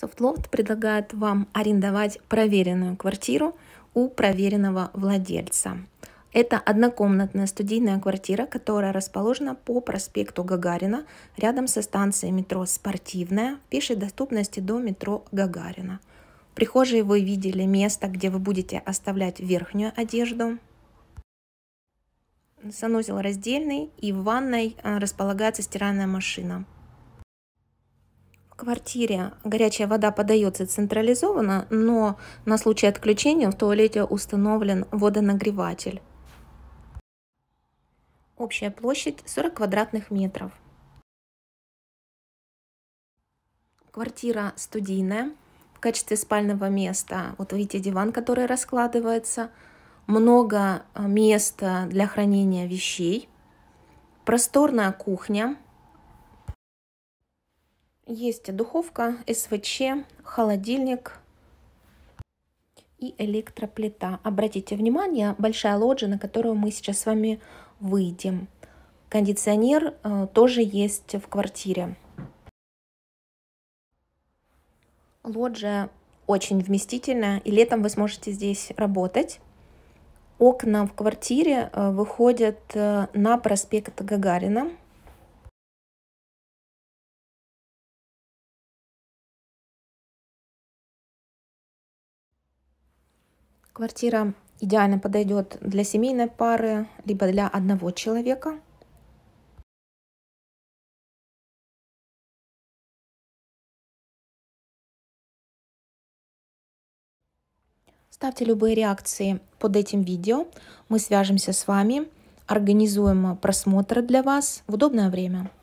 Софтлофт предлагает вам арендовать проверенную квартиру у проверенного владельца. Это однокомнатная студийная квартира, которая расположена по проспекту Гагарина, рядом со станцией метро «Спортивная», в пешей доступности до метро Гагарина. В прихожей вы видели место, где вы будете оставлять верхнюю одежду. Санузел раздельный и в ванной э, располагается стиральная машина квартире горячая вода подается централизованно, но на случай отключения в туалете установлен водонагреватель. Общая площадь 40 квадратных метров. Квартира студийная. В качестве спального места, вот видите диван, который раскладывается, много э, места для хранения вещей, просторная кухня – есть духовка, СВЧ, холодильник и электроплита. Обратите внимание, большая лоджия, на которую мы сейчас с вами выйдем. Кондиционер э, тоже есть в квартире. Лоджия очень вместительная, и летом вы сможете здесь работать. Окна в квартире э, выходят э, на проспект Гагарина. Квартира идеально подойдет для семейной пары, либо для одного человека. Ставьте любые реакции под этим видео. Мы свяжемся с вами, организуем просмотр для вас в удобное время.